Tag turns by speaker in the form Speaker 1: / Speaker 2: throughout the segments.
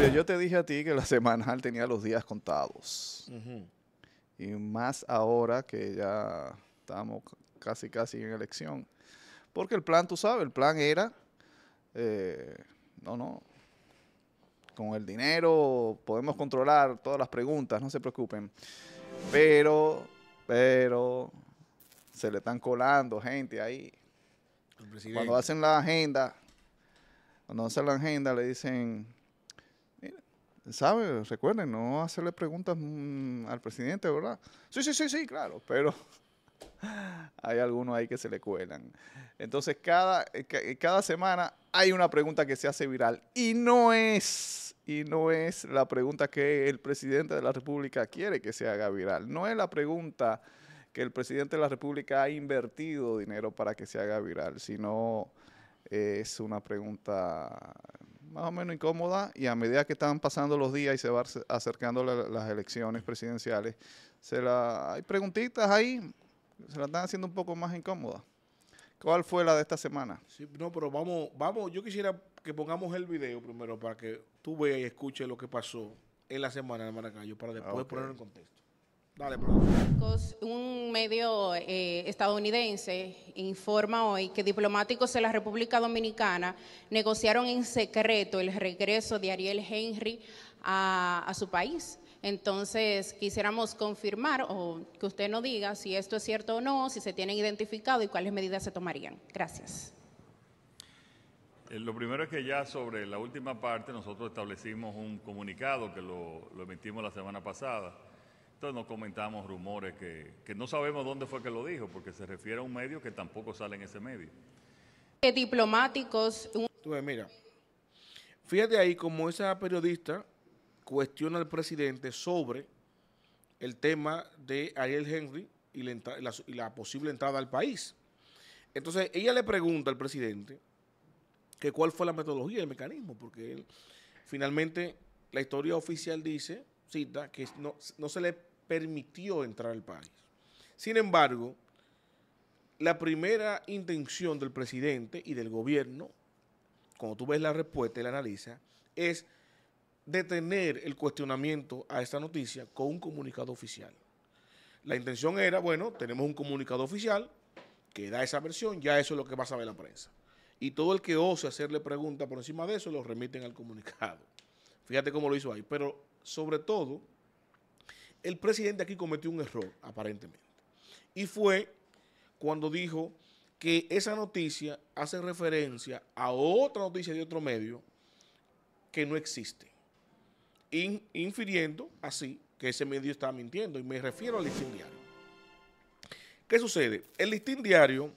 Speaker 1: Mario, yo te dije a ti que la semanal tenía los días contados. Y más ahora que ya estamos casi, casi en elección. Porque el plan, tú sabes, el plan era, eh, no, no, con el dinero podemos controlar todas las preguntas, no se preocupen. Pero, pero, se le están colando gente ahí. Cuando hacen la agenda, cuando hacen la agenda le dicen, ¿sabe? Recuerden, no hacerle preguntas mm, al presidente, ¿verdad? Sí, sí, sí, sí, claro, pero hay algunos ahí que se le cuelan. Entonces, cada, eh, eh, cada semana hay una pregunta que se hace viral y no es y no es la pregunta que el presidente de la República quiere que se haga viral. No es la pregunta que el presidente de la República ha invertido dinero para que se haga viral, sino es una pregunta más o menos incómoda y a medida que están pasando los días y se van acercando las elecciones presidenciales, se la, hay preguntitas ahí, se la están haciendo un poco más incómoda. ¿Cuál fue la de esta semana? no, pero vamos, vamos, yo quisiera
Speaker 2: que pongamos el video primero para que tú veas y escuches lo que pasó en la semana de Maracayo para después ponerlo en contexto.
Speaker 1: Un medio eh, estadounidense informa hoy que diplomáticos de la República Dominicana negociaron en secreto el regreso de Ariel Henry a, su país. Entonces, quisiéramos confirmar o que usted nos diga si esto es cierto o no, si se tienen identificado y cuáles medidas se tomarían. Gracias.
Speaker 2: Eh, lo primero es que ya sobre la última parte nosotros establecimos un comunicado que lo emitimos la semana pasada entonces no comentamos rumores que, no sabemos dónde fue que lo dijo, porque se refiere a un medio que tampoco sale en ese medio. Eh, diplomáticos. mira, fíjate ahí como esa periodista cuestiona al presidente sobre el tema de Ariel Henry y la, posible entrada al país. Entonces ella le pregunta al presidente que cuál fue la metodología, el mecanismo, porque él finalmente la historia oficial dice cita que no, no, se le permitió entrar al país. Sin embargo, la primera intención del presidente y del gobierno, cuando tú ves la respuesta y la analiza es detener el cuestionamiento a esta noticia con un comunicado oficial. La intención era, bueno, tenemos un comunicado oficial que da esa versión, ya eso es lo que va a saber la prensa. Y todo el que ose hacerle preguntas por encima de eso, lo remiten al comunicado. Fíjate cómo lo hizo ahí. Pero sobre todo, el presidente aquí cometió un error, aparentemente. Y fue cuando dijo que esa noticia hace referencia a otra noticia de otro medio que no existe. infiriendo así que ese medio está mintiendo. Y me refiero al listín diario. ¿Qué sucede? El listín diario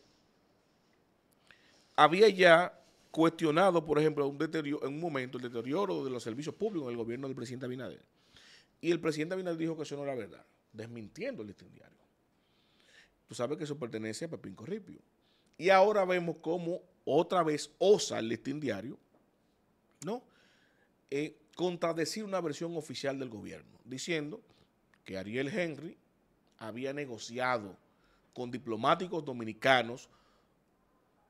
Speaker 2: había ya cuestionado, por ejemplo, un deterioro, en un momento el deterioro de los servicios públicos en el gobierno del presidente Abinader. Y el presidente Abinader dijo que eso no era verdad, desmintiendo el listín diario. Tú sabes que eso pertenece a Pepín Corripio. Y ahora vemos cómo otra vez osa el listín diario, ¿no? Eh, contradecir una versión oficial del gobierno, diciendo que Ariel Henry había negociado con diplomáticos dominicanos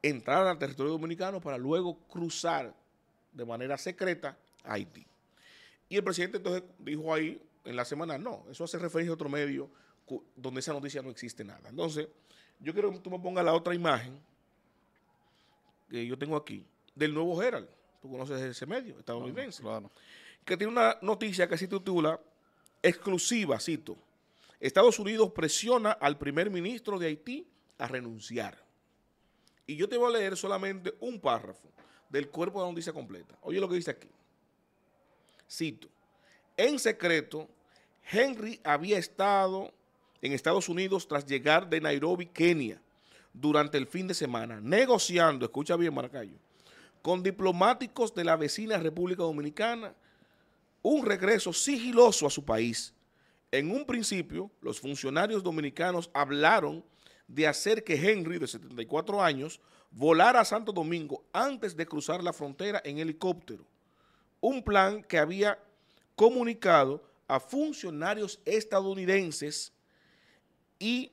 Speaker 2: entrar al territorio dominicano para luego cruzar de manera secreta a Haití. Y el presidente entonces dijo ahí en la semana, no, eso hace referencia a otro medio donde esa noticia no existe nada. Entonces, yo quiero que tú me pongas la otra imagen que yo tengo aquí, del nuevo Herald. Tú conoces ese medio estadounidense. Que tiene una noticia que se titula exclusiva, cito. Estados Unidos presiona al primer ministro de Haití a renunciar. Y yo te voy a leer solamente un párrafo del cuerpo de la noticia completa. Oye lo que dice aquí. Cito, en secreto, Henry había estado en Estados Unidos tras llegar de Nairobi, Kenia, durante el fin de semana, negociando, escucha bien Maracayo, con diplomáticos de la vecina República Dominicana, un regreso sigiloso a su país. En un principio, los funcionarios dominicanos hablaron de hacer que Henry, de 74 años, volara a Santo Domingo antes de cruzar la frontera en helicóptero un plan que había comunicado a funcionarios estadounidenses y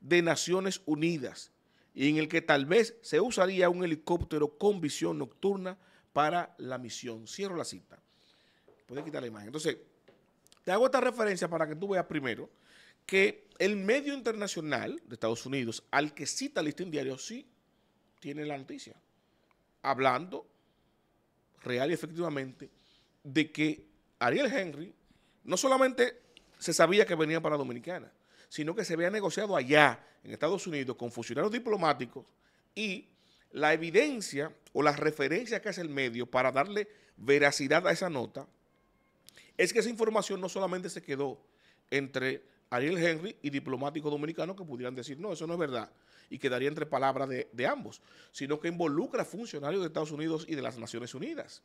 Speaker 2: de Naciones Unidas, y en el que tal vez se usaría un helicóptero con visión nocturna para la misión. Cierro la cita. Puede quitar la imagen. Entonces, te hago esta referencia para que tú veas primero que el medio internacional de Estados Unidos, al que cita el listín diario, sí tiene la noticia, hablando real y efectivamente de que Ariel Henry no solamente se sabía que venía para Dominicana, sino que se había negociado allá, en Estados Unidos, con funcionarios diplomáticos y la evidencia o las referencia que hace el medio para darle veracidad a esa nota es que esa información no solamente se quedó entre Ariel Henry y diplomáticos dominicanos que pudieran decir, no, eso no es verdad, y quedaría entre palabras de, ambos, sino que involucra funcionarios de Estados Unidos y de las Naciones Unidas.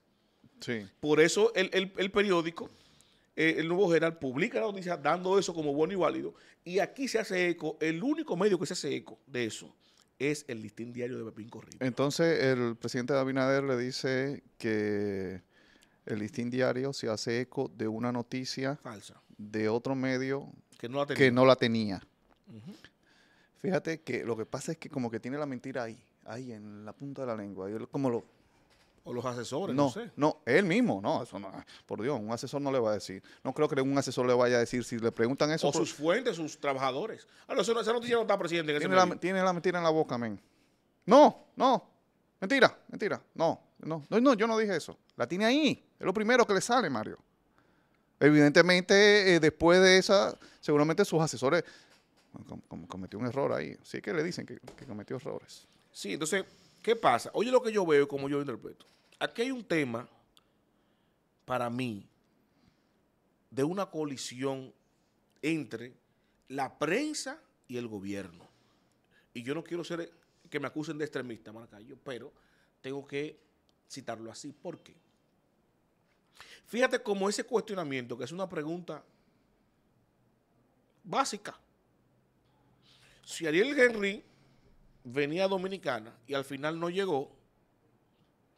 Speaker 2: Por eso el, periódico, eh, el Nuevo General, publica la noticia dando eso como bueno y válido, y aquí se hace eco, el único medio que se hace eco de eso es el listín diario de Pepín Corrido.
Speaker 1: Entonces el presidente Abinader le dice que el listín diario se hace eco de una noticia falsa de otro medio que no la tenía. Fíjate que lo que pasa es que como que tiene la mentira ahí, ahí en la punta de la lengua. como lo... O los
Speaker 2: asesores, no, sé.
Speaker 1: No, él mismo, no, por Dios, un asesor no le va a decir. No creo que un asesor le vaya a decir si le preguntan eso. O sus
Speaker 2: fuentes, sus trabajadores. Ah, no, esa noticia no está presidente. Tiene la,
Speaker 1: mentira en la boca, men. No, no, mentira, mentira, no, no, yo no dije eso. La tiene ahí, es lo primero que le sale, Mario. Evidentemente, eh, después de esa, seguramente sus asesores cometió un error ahí. Sí que le dicen que, cometió errores.
Speaker 2: Sí, entonces, ¿qué pasa? Oye lo que yo veo y como yo interpreto. Aquí hay un tema, para mí, de una colisión entre la prensa y el gobierno. Y yo no quiero ser que me acusen de extremista, Maracayo, pero tengo que citarlo así. ¿Por qué? Fíjate cómo ese cuestionamiento, que es una pregunta básica. Si Ariel Henry venía a Dominicana y al final no llegó,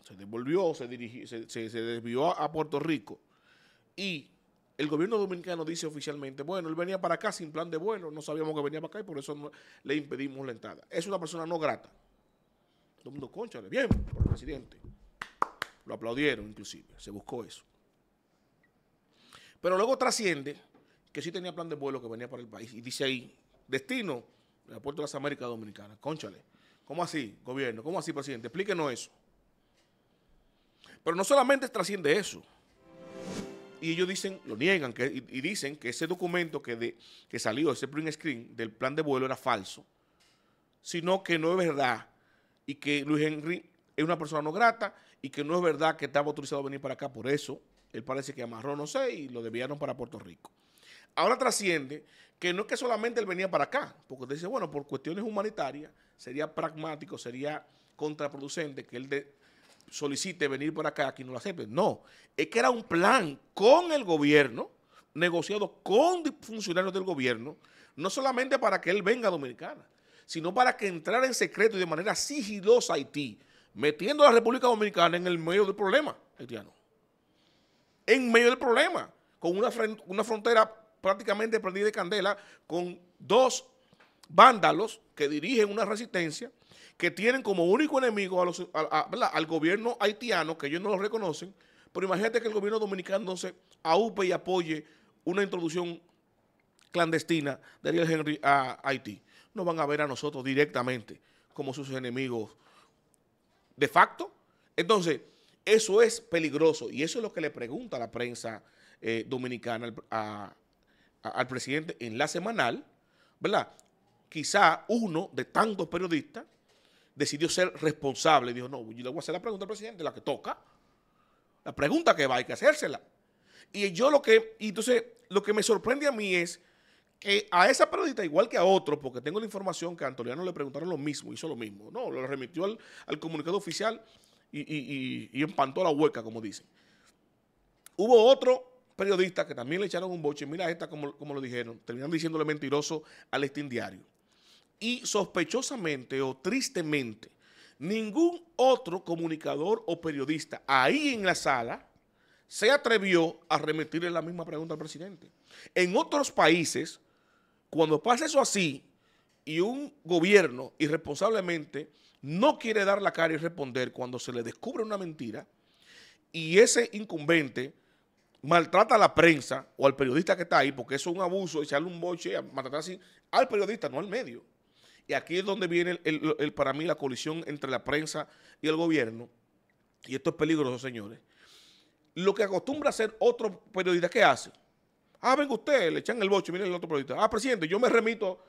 Speaker 2: se devolvió, se, se, desvió a Puerto Rico y el gobierno dominicano dice oficialmente, bueno, él venía para acá sin plan de vuelo, no sabíamos que venía para acá y por eso le impedimos la entrada. Es una persona no grata. Todo el mundo, bien, por el presidente. Lo aplaudieron inclusive, se buscó eso. Pero luego trasciende que sí tenía plan de vuelo que venía para el país. Y dice ahí, destino, Puerto de las Américas Dominicanas. Cónchale. ¿cómo así, gobierno? ¿Cómo así, presidente? Explíquenos eso. Pero no solamente trasciende eso. Y ellos dicen, lo niegan, y, dicen que ese documento que, de, que salió, ese print screen del plan de vuelo era falso, sino que no es verdad y que Luis Henry es una persona no grata y que no es verdad que estaba autorizado a venir para acá por eso. Él parece que amarró, no sé, y lo desviaron para Puerto Rico. Ahora trasciende que no es que solamente él venía para acá, porque usted dice, bueno, por cuestiones humanitarias sería pragmático, sería contraproducente que él solicite venir para acá, aquí no lo acepten. No, es que era un plan con el gobierno, negociado con funcionarios del gobierno, no solamente para que él venga a Dominicana, sino para que entrara en secreto y de manera sigilosa Haití, metiendo a la República Dominicana en el medio del problema haitiano en medio del problema, con una, una frontera prácticamente prendida de candela, con dos vándalos que dirigen una resistencia, que tienen como único enemigo al gobierno haitiano, que ellos no lo reconocen, pero imagínate que el gobierno dominicano se aupe y apoye una introducción clandestina de Ariel Henry a Haití. No van a ver a nosotros directamente como sus enemigos de facto. Entonces, eso es peligroso y eso es lo que le pregunta la prensa eh, dominicana al, presidente en la semanal, ¿verdad? Quizá uno de tantos periodistas decidió ser responsable. Dijo, no, yo le voy a hacer la pregunta al presidente, la que toca. La pregunta que va, hay que hacérsela. Y yo lo que, y entonces, lo que me sorprende a mí es que a esa periodista, igual que a otro, porque tengo la información que a Antoliano le preguntaron lo mismo, hizo lo mismo. No, lo remitió al comunicado oficial y, y, y, empantó la hueca, como dicen. Hubo otro periodista que también le echaron un boche. Mira esta, como, lo dijeron. Terminan diciéndole mentiroso al Estín Diario. Y sospechosamente o tristemente, ningún otro comunicador o periodista ahí en la sala se atrevió a remitirle la misma pregunta al presidente. En otros países, cuando pasa eso así y un gobierno irresponsablemente no quiere dar la cara y responder cuando se le descubre una mentira y ese incumbente maltrata a la prensa o al periodista que está ahí, porque eso es un abuso, echarle un boche, maltratar así al periodista, no al medio. Y aquí es donde viene el, para mí la colisión entre la prensa y el gobierno. Y esto es peligroso, señores. Lo que acostumbra hacer otro periodista, ¿qué hace? Ah, ven usted, le echan el boche, miren el otro periodista. Ah, presidente, yo me remito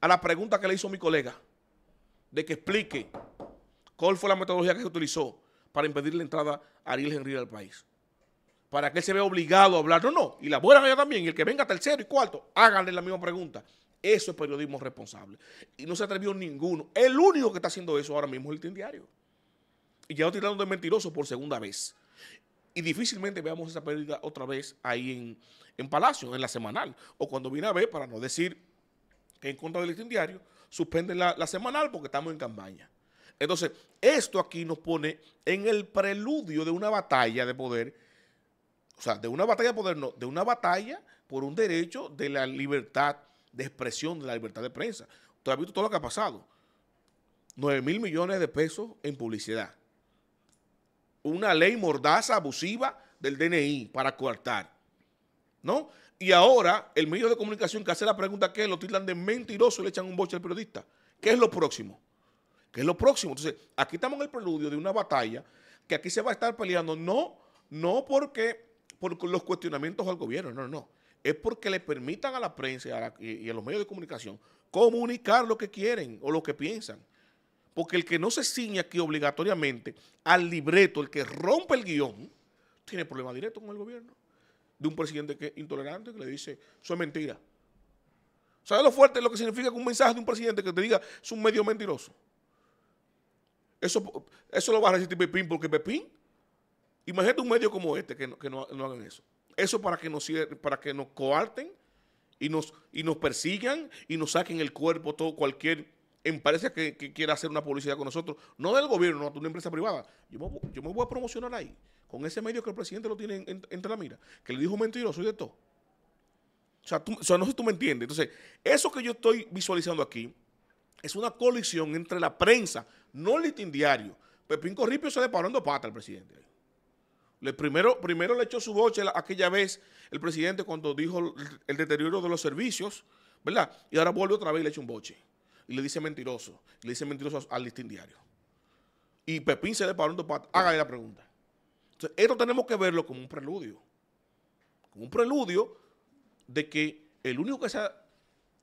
Speaker 2: a la pregunta que le hizo mi colega de que explique cuál fue la metodología que se utilizó para impedir la entrada a Ariel Henry al país. Para que él se vea obligado a hablar. No, no. Y la buena allá también. Y el que venga tercero y cuarto, háganle la misma pregunta. Eso es periodismo responsable. Y no se atrevió ninguno. El único que está haciendo eso ahora mismo es el Diario. Y ya lo tirando de mentiroso por segunda vez. Y difícilmente veamos esa pérdida otra vez ahí en, Palacio, en la semanal. O cuando viene a ver, para no decir que en contra del Listín Diario, suspenden la, la semanal porque estamos en campaña. Entonces, esto aquí nos pone en el preludio de una batalla de poder, o sea, de una batalla de poder, no, de una batalla por un derecho de la libertad de expresión, de la libertad de prensa. Usted ha visto todo lo que ha pasado. 9 mil millones de pesos en publicidad. Una ley mordaza, abusiva del DNI para coartar. ¿No? Y ahora el medio de comunicación que hace la pregunta que lo titlan de mentiroso y le echan un boche al periodista. ¿Qué es lo próximo? ¿Qué es lo próximo? Entonces, aquí estamos en el preludio de una batalla que aquí se va a estar peleando no, no porque por los cuestionamientos al gobierno, no, no, no. Es porque le permitan a la prensa y a, los medios de comunicación comunicar lo que quieren o lo que piensan. Porque el que no se ciña aquí obligatoriamente al libreto, el que rompe el guión, tiene problema directo con el gobierno de un presidente que es intolerante, que le dice, eso es mentira. ¿Sabes lo fuerte lo que significa que un mensaje de un presidente que te diga, es un medio mentiroso? Eso, eso lo va a resistir Pepín, porque Pepín, imagínate un medio como este que no, que hagan eso. Eso para que nos, para que nos coarten y nos, y nos persigan y nos saquen el cuerpo todo cualquier empresa que, quiera hacer una publicidad con nosotros, no del gobierno, no de una empresa privada. yo me voy a promocionar ahí con ese medio que el presidente lo tiene entre la mira, que le dijo mentiroso y de todo. O sea, tú, no sé si tú me entiendes. Entonces, eso que yo estoy visualizando aquí es una colisión entre la prensa, no el litín diario. Pepín Corripio se le paró en dos pata al presidente. primero, primero le echó su boche aquella vez el presidente cuando dijo el, deterioro de los servicios, ¿verdad? Y ahora vuelve otra vez y le echa un boche. Y le dice mentiroso. le dice mentiroso al listín diario. Y Pepín se le paró en parando pata. Hágale la pregunta. Entonces, esto tenemos que verlo como un preludio. Como un preludio de que el único que se ha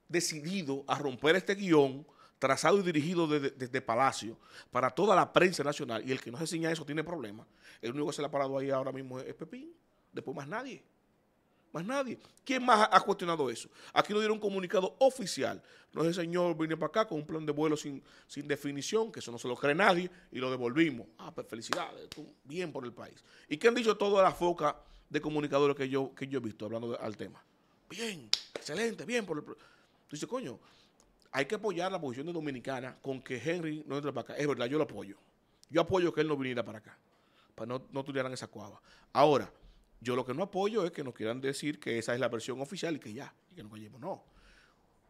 Speaker 2: decidido a romper este guión trazado y dirigido desde, Palacio para toda la prensa nacional, y el que no se enseña eso tiene problemas, el único que se le ha parado ahí ahora mismo es Pepín, después más nadie. Más nadie. ¿Quién más ha cuestionado eso? Aquí nos dieron un comunicado oficial. No es el señor vine para acá con un plan de vuelo sin, sin definición, que eso no se lo cree nadie, y lo devolvimos. Ah, pues felicidades, bien por el país. ¿Y qué han dicho todas las focas de comunicadores que yo, que yo he visto hablando al tema? Bien, excelente, bien por el... Dice, coño, hay que apoyar la posición Dominicana con que Henry no entre para acá. Es verdad, yo lo apoyo. Yo apoyo que él no viniera para acá, para no, no tuvieran esa cuava. Ahora... Yo lo que no apoyo es que nos quieran decir que esa es la versión oficial y que ya, y que no callemos. No.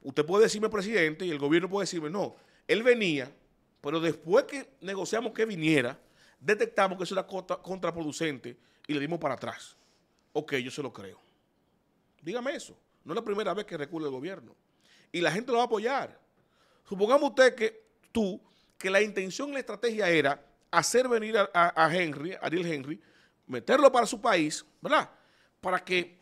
Speaker 2: Usted puede decirme presidente y el gobierno puede decirme, no, él venía, pero después que negociamos que viniera, detectamos que eso era contraproducente y le dimos para atrás. Ok, yo se lo creo. Dígame eso. No es la primera vez que recurre el gobierno. Y la gente lo va a apoyar. Supongamos usted que tú, que la intención y la estrategia era hacer venir a, Henry, a Ariel Henry, meterlo para su país, ¿verdad? Para que,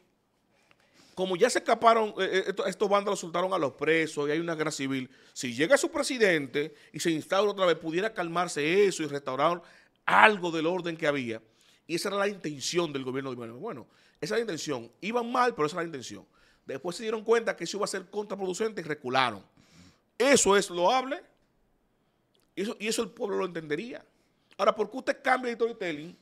Speaker 2: como ya se escaparon, eh, eh, estos, bandos bandos soltaron a los presos y hay una guerra civil, si llega su presidente y se instaura otra vez, pudiera calmarse eso y restaurar algo del orden que había. Y esa era la intención del gobierno de Manuel. Bueno, esa era la intención. Iban mal, pero esa era la intención. Después se dieron cuenta que eso iba a ser contraproducente y recularon. Eso es loable. y eso el pueblo lo entendería. Ahora, ¿por qué usted cambia de storytelling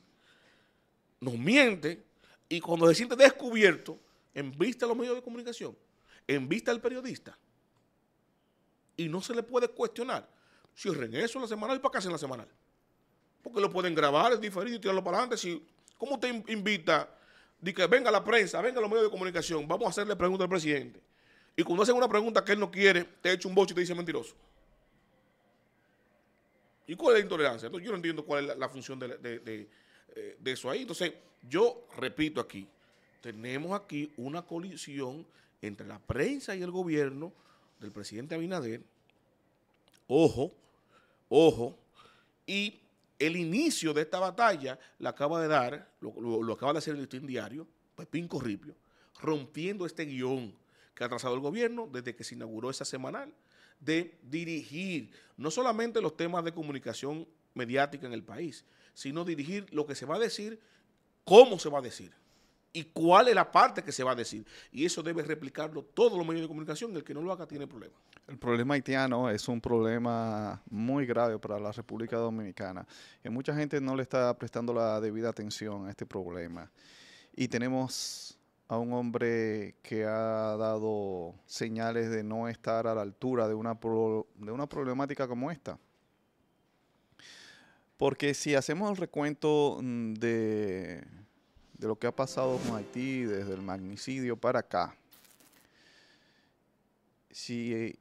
Speaker 2: nos miente y cuando se siente descubierto, en vista a los medios de comunicación, en vista al periodista, y no se le puede cuestionar. si eso en la semanal y para acá en la semanal. Porque lo pueden grabar, es diferente, tirarlo para adelante. ¿Cómo te invita? Dice, que venga la prensa, venga los medios de comunicación, vamos a hacerle pregunta al presidente. Y cuando hacen una pregunta que él no quiere, te echa un boche y te dice mentiroso. ¿Y cuál es la intolerancia? yo no entiendo cuál es la, función de eh, de eso ahí. Entonces, yo repito aquí, tenemos aquí una colisión entre la prensa y el gobierno del presidente Abinader, ojo, ojo, y el inicio de esta batalla la acaba de dar, lo, acaba de hacer el listín diario, Pepín Corripio, rompiendo este guión que ha trazado el gobierno desde que se inauguró esa semanal, de dirigir no solamente los temas de comunicación mediática en el país, sino dirigir lo que se va a decir, cómo se va a decir y cuál es la parte que se va a decir. Y eso debe replicarlo todos los medios de comunicación. El que no lo haga tiene problemas.
Speaker 1: El problema haitiano es un problema muy grave para la República Dominicana. Y mucha gente no le está prestando la debida atención a este problema. Y tenemos a un hombre que ha dado señales de no estar a la altura de una, de una problemática como esta. Porque si hacemos el recuento mm, de, lo que ha pasado con Haití desde el magnicidio para acá, si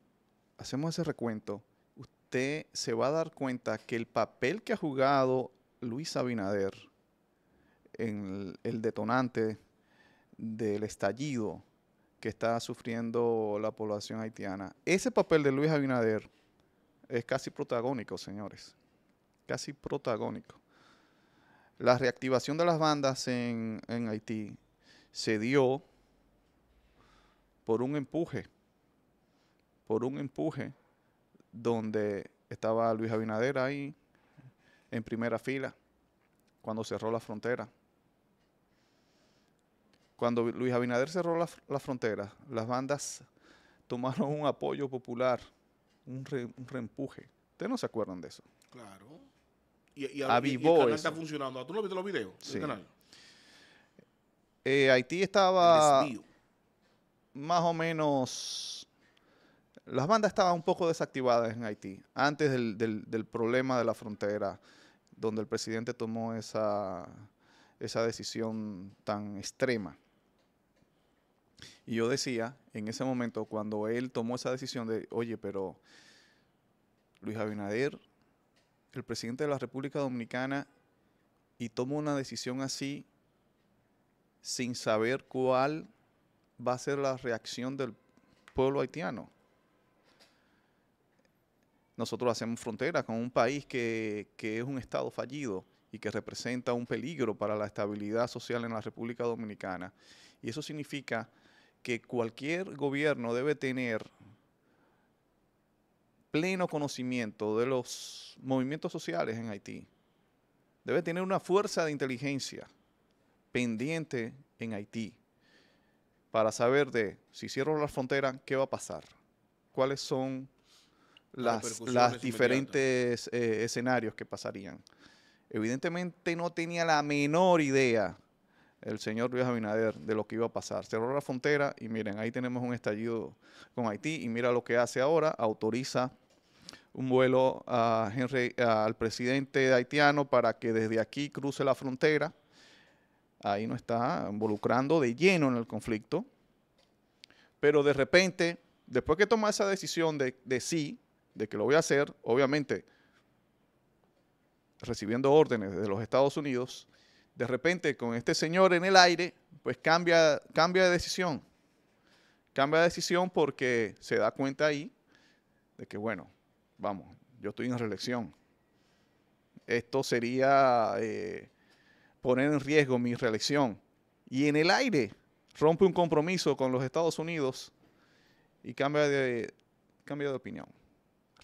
Speaker 1: hacemos ese recuento, usted se va a dar cuenta que el papel que ha jugado Luis Abinader en el, el detonante del estallido que está sufriendo la población haitiana, ese papel de Luis Abinader es casi protagónico, señores casi protagónico. La reactivación de las bandas en, Haití se dio por un empuje, por un empuje donde estaba Luis Abinader ahí en primera fila cuando cerró la frontera. Cuando Luis Abinader cerró la, frontera, las bandas tomaron un apoyo popular, un, un reempuje. Ustedes no se acuerdan de eso.
Speaker 2: Claro. Y, el canal está funcionando. ¿Tú no viste los videos canal?
Speaker 1: Eh, Haití estaba más o menos... Las bandas estaban un poco desactivadas en Haití, antes del, del problema de la frontera, donde el presidente tomó esa, esa decisión tan extrema. Y yo decía, en ese momento, cuando él tomó esa decisión de, oye, pero Luis Abinader el presidente de la República Dominicana y toma una decisión así sin saber cuál va a ser la reacción del pueblo haitiano. Nosotros hacemos frontera con un país que, que es un Estado fallido y que representa un peligro para la estabilidad social en la República Dominicana. Y eso significa que cualquier gobierno debe tener pleno conocimiento de los movimientos sociales en Haití, debe tener una fuerza de inteligencia pendiente en Haití para saber de si cierro la frontera, qué va a pasar, cuáles son las, diferentes eh, escenarios que pasarían. Evidentemente no tenía la menor idea el señor Luis Abinader de lo que iba a pasar. Cerró la frontera y miren, ahí tenemos un estallido con Haití y mira lo que hace ahora, autoriza un vuelo a al presidente haitiano para que desde aquí cruce la frontera. Ahí no está involucrando de lleno en el conflicto. Pero de repente, después que toma esa decisión de, de sí, de que lo voy a hacer, obviamente recibiendo órdenes de los Estados Unidos, de repente con este señor en el aire, pues cambia, cambia de decisión. Cambia de decisión porque se da cuenta ahí de que, bueno, vamos, yo estoy en reelección. Esto sería eh, poner en riesgo mi reelección. Y en el aire rompe un compromiso con los Estados Unidos y cambia de, de opinión.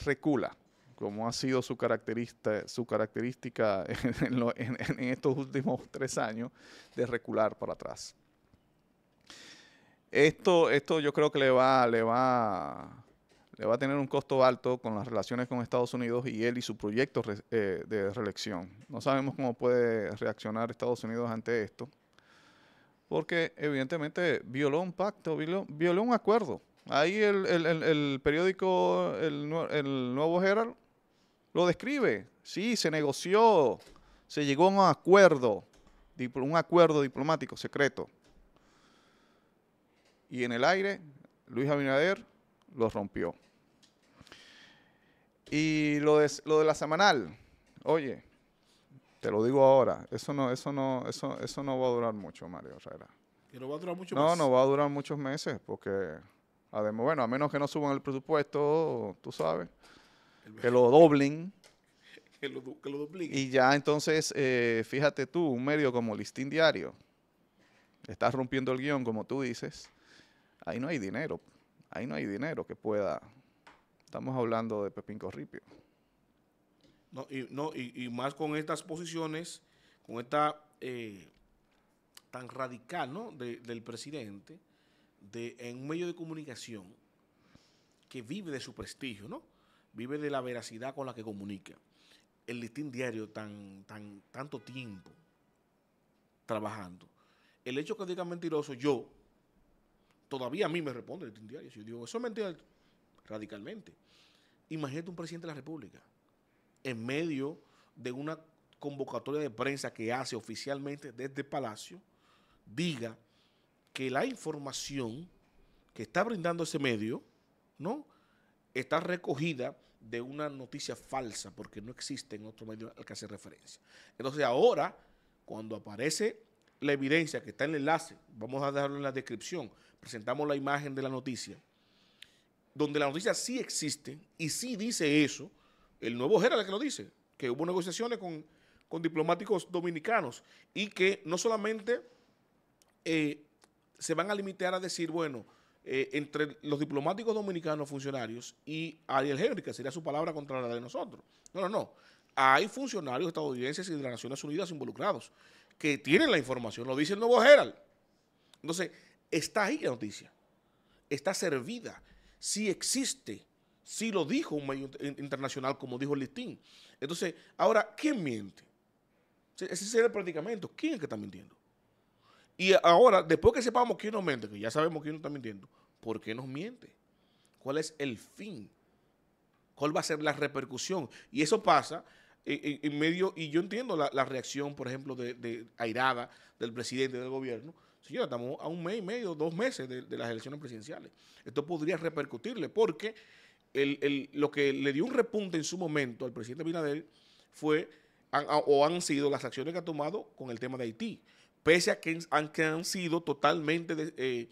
Speaker 1: Recula, como ha sido su, característica, su característica en, estos últimos tres años, de recular para atrás. Esto, esto yo creo que le va, le va le va a tener un costo alto con las relaciones con Estados Unidos y él y su proyecto eh, de reelección. No sabemos cómo puede reaccionar Estados Unidos ante esto, porque evidentemente violó un pacto, violó, un acuerdo. Ahí el, periódico el, Nuevo Herald lo describe. Sí, se negoció, se llegó a un acuerdo, un acuerdo diplomático secreto. Y en el aire, Luis Abinader lo rompió. Y lo de, lo de la semanal, oye, te lo digo ahora, eso no, eso no, eso, eso no va a durar mucho, Mario Herrera.
Speaker 2: no va a durar mucho No, no va
Speaker 1: a durar muchos meses, porque además, bueno, a menos que no suban el presupuesto, tú sabes, que lo doblen.
Speaker 2: que, lo, dupliquen. Y
Speaker 1: ya entonces, eh, fíjate tú, un medio como Listín Diario, estás rompiendo el guión, como tú dices, ahí no hay dinero, ahí no hay dinero que pueda Estamos hablando de Pepín Corripio.
Speaker 2: No, y, no, y, más con estas posiciones, con esta eh, tan radical ¿no? del presidente de, en un medio de comunicación que vive de su prestigio, ¿no? vive de la veracidad con la que comunica. El listín diario tan, tan, tanto tiempo trabajando. El hecho que diga mentiroso, yo, todavía a mí me responde el listín diario. Si yo digo, eso es mentira, radicalmente. Imagínate un presidente de la República en medio de una convocatoria de prensa que hace oficialmente desde el Palacio, diga que la información que está brindando ese medio, ¿no? Está recogida de una noticia falsa, porque no existe en otro medio al que hace referencia. Entonces ahora, cuando aparece la evidencia que está en el enlace, vamos a dejarlo en la descripción, presentamos la imagen de la noticia, donde la noticia sí existe y sí dice eso, el nuevo general que lo dice, que hubo negociaciones con, diplomáticos dominicanos y que no solamente eh, se van a limitar a decir, bueno, eh, entre los diplomáticos dominicanos funcionarios y Ariel Henry, que sería su palabra contra la de nosotros. No, no, no. Hay funcionarios estadounidenses y de las Naciones Unidas involucrados que tienen la información, lo dice el nuevo Gerald. Entonces, está ahí la noticia, está servida. Si existe, si lo dijo un medio internacional, como dijo el listín. Entonces, ahora, ¿quién miente? Ese es el predicamento. ¿Quién es que está mintiendo? Y ahora, después que sepamos quién nos miente, que ya sabemos quién nos está mintiendo, ¿por qué nos miente? ¿Cuál es el fin? ¿Cuál va a ser la repercusión? Y eso pasa en, medio, y yo entiendo la, reacción, por ejemplo, de, airada del presidente del gobierno, estamos a un mes y medio, dos meses de, las elecciones presidenciales. Esto podría repercutirle porque lo que le dio un repunte en su momento al presidente Binader fue o han sido las acciones que ha tomado con el tema de Haití, pese a que han, han sido totalmente eh,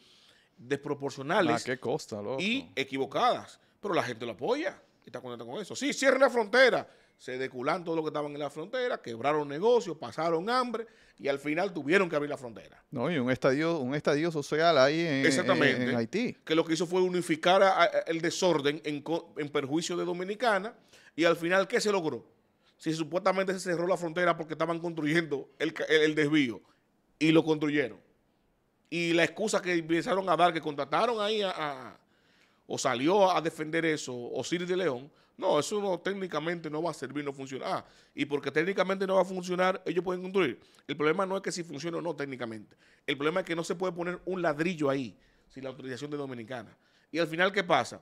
Speaker 2: desproporcionales
Speaker 1: ah, y
Speaker 2: equivocadas. Pero la gente lo apoya, y está contenta con eso. Sí, cierre la frontera se deculan todo lo que estaban en la frontera, quebraron negocios, pasaron hambre y al final tuvieron que abrir la frontera.
Speaker 1: No, y un estadio, un estadio social ahí en,
Speaker 2: Haití. Que lo que hizo fue unificar el desorden en, perjuicio de Dominicana y al final, ¿qué se logró? Si supuestamente se cerró la frontera porque estaban construyendo el, desvío y lo construyeron. Y la excusa que empezaron a dar, que contrataron ahí a, o salió a defender eso, o de León, no, eso técnicamente no va a servir, no funciona. Ah, y porque técnicamente no va a funcionar, ellos pueden construir. El problema no es que si funciona o no técnicamente. El problema es que no se puede poner un ladrillo ahí sin la autorización de Dominicana. Y al final, ¿qué pasa?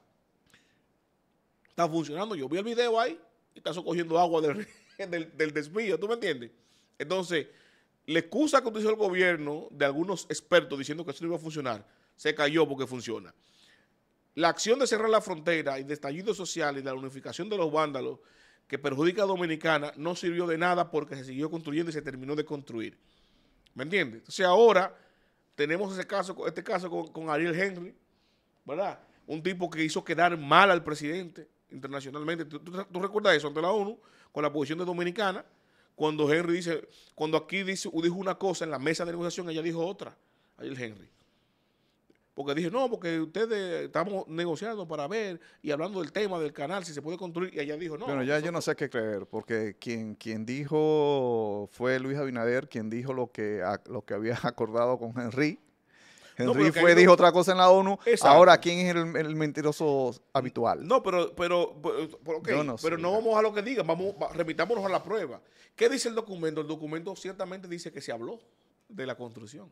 Speaker 2: Está funcionando. Yo vi el video ahí y está cogiendo agua del, desvío, ¿tú me entiendes? Entonces, la excusa que utilizó el gobierno de algunos expertos diciendo que eso no iba a funcionar, se cayó porque funciona. La acción de cerrar la frontera y de estallido social y de la unificación de los vándalos que perjudica a Dominicana no sirvió de nada porque se siguió construyendo y se terminó de construir. ¿Me entiendes? Entonces ahora tenemos ese caso, este caso con, Ariel Henry, ¿verdad? Un tipo que hizo quedar mal al presidente internacionalmente. ¿Tú, recuerdas eso ante la ONU con la posición de Dominicana? Cuando Henry dice, cuando aquí dice, dijo una cosa en la mesa de negociación, ella dijo otra, Ariel Henry. Porque dije, no, porque ustedes estamos negociando para ver y hablando del tema del canal, si se puede construir. Y ella dijo, no. Bueno, ya yo no
Speaker 1: sé qué creer, porque quien, quien dijo fue Luis Abinader, quien dijo lo que, lo que había acordado con Henry.
Speaker 2: Henry fue, dijo otra cosa
Speaker 1: en la ONU. Ahora, ¿quién es el, mentiroso habitual?
Speaker 2: No, pero, pero, pero, no pero no vamos a lo que diga, vamos, remitámonos a la prueba. ¿Qué dice el documento? El documento ciertamente dice que se habló de la construcción.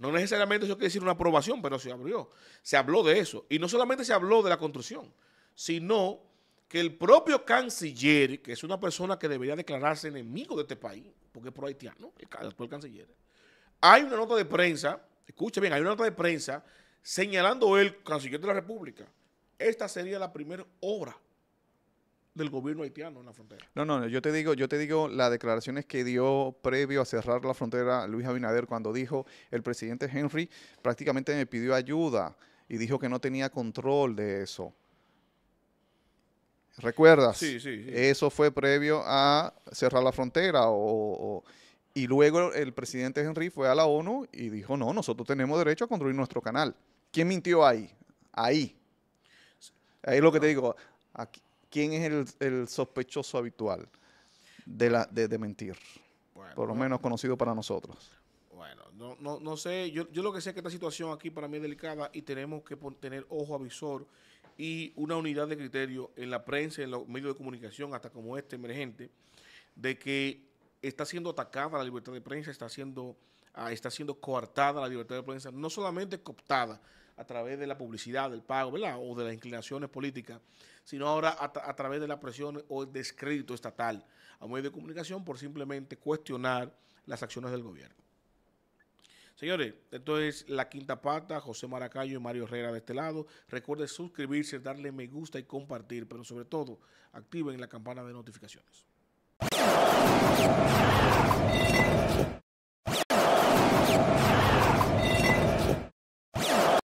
Speaker 2: No necesariamente eso quiere decir una aprobación, pero se abrió. Se habló de eso. Y no solamente se habló de la construcción, sino que el propio canciller, que es una persona que debería declararse enemigo de este país, porque es pro-haitiano, el actual canciller, hay una nota de prensa, escuche bien, hay una nota de prensa señalando el canciller de la República. Esta sería la primera obra del gobierno haitiano en la frontera.
Speaker 1: No, no, yo te digo, yo te digo las declaraciones que dio previo a cerrar la frontera Luis Abinader cuando dijo el presidente Henry prácticamente me pidió ayuda y dijo que no tenía control de eso. ¿Recuerdas? Sí, sí, Eso fue previo a cerrar la frontera y luego el presidente Henry fue a la ONU y dijo, no, nosotros tenemos derecho a construir nuestro canal. ¿Quién mintió ahí? Ahí. Ahí es lo que te digo. Aquí, quién es el, sospechoso habitual de, la, de, mentir. por lo menos conocido para nosotros.
Speaker 2: Bueno, no, no, no sé, yo, yo, lo que sé es que esta situación aquí para mí es delicada y tenemos que tener ojo avisor y una unidad de criterio en la prensa, en los medios de comunicación, hasta como este emergente, de que está siendo atacada la libertad de prensa, está siendo, ah, está siendo coartada la libertad de prensa, no solamente cooptada a través de la publicidad, del pago, ¿verdad? O de las inclinaciones políticas, sino ahora a, través de la presión o el descrédito estatal a medios de comunicación por simplemente cuestionar las acciones del gobierno. Señores, esto es La Quinta Pata, José Maracayo y Mario Herrera de este lado. Recuerden suscribirse, darle me gusta y compartir, pero sobre todo, activen la campana de notificaciones.